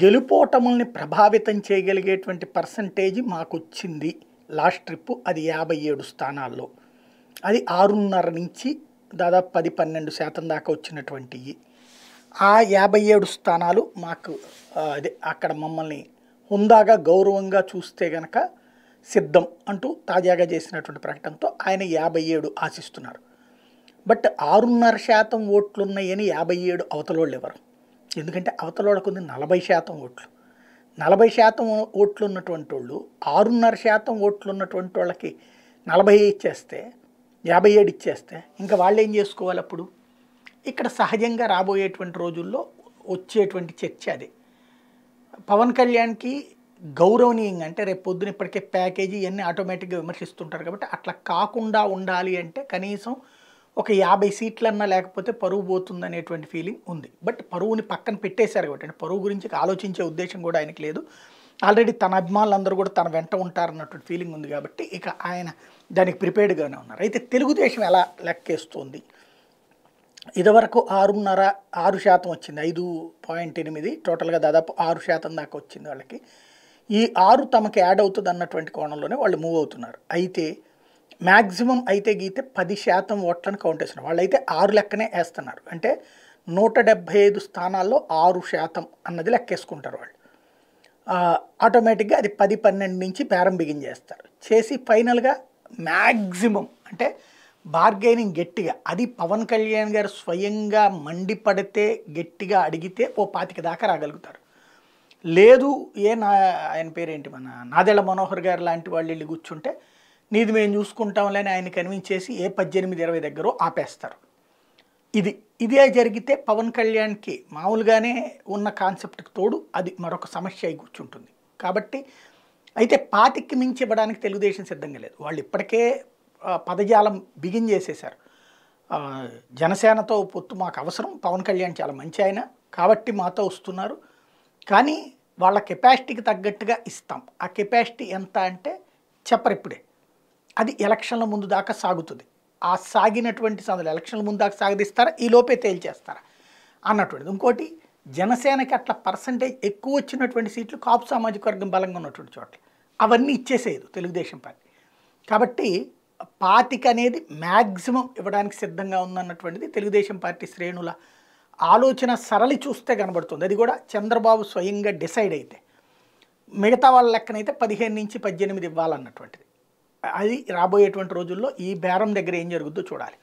గెలుపోటముల్ని ప్రభావితం చేయగలిగేటువంటి పర్సంటేజ్ మాకు వచ్చింది లాస్ట్ ట్రిప్పు అది యాభై ఏడు స్థానాల్లో అది ఆరున్నర నుంచి దాదాపు పది పన్నెండు శాతం దాకా వచ్చినటువంటి ఆ యాభై ఏడు స్థానాలు మాకు అదే అక్కడ మమ్మల్ని హుందాగా గౌరవంగా చూస్తే గనక సిద్ధం అంటూ తాజాగా చేసినటువంటి ప్రకటనతో ఆయన యాభై ఏడు ఆశిస్తున్నారు బట్ ఆరున్నర శాతం ఓట్లున్నాయని యాభై ఏడు అవతలోళ్ళు ఎవరు ఎందుకంటే అవతలోళ్ళకు ఉంది నలభై శాతం ఓట్లు నలభై శాతం ఓట్లు ఉన్నటువంటి వాళ్ళు ఆరున్నర శాతం ఓట్లు ఉన్నటువంటి వాళ్ళకి నలభై ఇచ్చేస్తే యాభై ఏడు ఇచ్చేస్తే ఇంకా వాళ్ళు ఏం చేసుకోవాలి అప్పుడు ఇక్కడ సహజంగా రాబోయేటువంటి రోజుల్లో వచ్చేటువంటి చర్చ అది పవన్ కళ్యాణ్కి గౌరవనీయంగా అంటే రేపు పొద్దున ఇప్పటికే ప్యాకేజీ ఇవన్నీ ఆటోమేటిక్గా విమర్శిస్తుంటారు కాబట్టి అట్లా కాకుండా ఉండాలి అంటే కనీసం ఒక యాభై సీట్లన్నా లేకపోతే పరువు పోతుందనేటువంటి ఫీలింగ్ ఉంది బట్ పరువుని పక్కన పెట్టేశారు కాబట్టి పరువు గురించి ఆలోచించే ఉద్దేశం కూడా ఆయనకి లేదు ఆల్రెడీ తన అభిమానులందరూ కూడా తన వెంట ఉంటారన్నటువంటి ఫీలింగ్ ఉంది కాబట్టి ఇక ఆయన దానికి ప్రిపేర్డ్గానే ఉన్నారు అయితే తెలుగుదేశం ఎలా లెక్కేస్తుంది ఇదివరకు ఆరున్నర ఆరు శాతం వచ్చింది ఐదు పాయింట్ ఎనిమిది టోటల్గా దాదాపు ఆరు శాతం దాకా వచ్చింది వాళ్ళకి ఈ ఆరు తమకి యాడ్ అవుతుంది అన్నటువంటి కోణంలోనే వాళ్ళు మూవ్ అవుతున్నారు అయితే మ్యాక్సిమం అయితే గీతే పది శాతం ఓట్లను కౌంట్ చేస్తున్నారు వాళ్ళైతే ఆరు లెక్కనే వేస్తున్నారు అంటే నూట డెబ్భై ఐదు స్థానాల్లో ఆరు శాతం అన్నది లెక్కేసుకుంటారు వాళ్ళు ఆటోమేటిక్గా అది పది పన్నెండు నుంచి బేరం చేస్తారు చేసి ఫైనల్గా మ్యాక్సిమం అంటే బార్గెనింగ్ గట్టిగా అది పవన్ కళ్యాణ్ గారు స్వయంగా మండిపడితే గట్టిగా అడిగితే ఓ పాతిక దాకా రాగలుగుతారు లేదు ఏ నా ఆయన పేరేంటి మన నాదెళ్ల మనోహర్ గారు లాంటి వాళ్ళు వెళ్ళి కూర్చుంటే నీది మేము చూసుకుంటాంలేని ఆయన కన్విన్స్ చేసి ఏ పద్దెనిమిది ఇరవై దగ్గర ఆపేస్తారు ఇది ఇదే జరిగితే పవన్ కళ్యాణ్కి మామూలుగానే ఉన్న కాన్సెప్ట్కి తోడు అది మరొక సమస్య అయి కూర్చుంటుంది కాబట్టి అయితే పాతికి మించి ఇవ్వడానికి తెలుగుదేశం సిద్ధంగా లేదు వాళ్ళు ఇప్పటికే పదజాలం బిగిన్ చేసేశారు జనసేనతో పొత్తు మాకు అవసరం పవన్ కళ్యాణ్ చాలా మంచి ఆయన కాబట్టి మాతో వస్తున్నారు కానీ వాళ్ళ కెపాసిటీకి తగ్గట్టుగా ఇస్తాం ఆ కెపాసిటీ ఎంత అంటే చెప్పరు ఇప్పుడే అది ఎలక్షన్ల ముందు దాకా సాగుతుంది ఆ సాగినటువంటి సందులు ఎలక్షన్ల ముందు దాకా సాగదీస్తారా ఈ లోపే తేల్చేస్తారా అన్నటువంటిది ఇంకోటి జనసేనకి అట్లా పర్సంటేజ్ ఎక్కువ వచ్చినటువంటి సీట్లు కాపు సామాజిక వర్గం బలంగా ఉన్నటువంటి చోట్ల అవన్నీ ఇచ్చేసేయదు తెలుగుదేశం పార్టీ కాబట్టి పాతిక అనేది మ్యాక్సిమం ఇవ్వడానికి సిద్ధంగా ఉందన్నటువంటిది తెలుగుదేశం పార్టీ శ్రేణుల ఆలోచన సరళి చూస్తే కనబడుతుంది అది కూడా చంద్రబాబు స్వయంగా డిసైడ్ అయితే మిగతా వాళ్ళ లెక్కనైతే పదిహేను నుంచి పద్దెనిమిది ఇవ్వాలన్నటువంటిది అది రాబోయేటువంటి రోజుల్లో ఈ బేరం దగ్గర ఏం జరుగుద్దో చూడాలి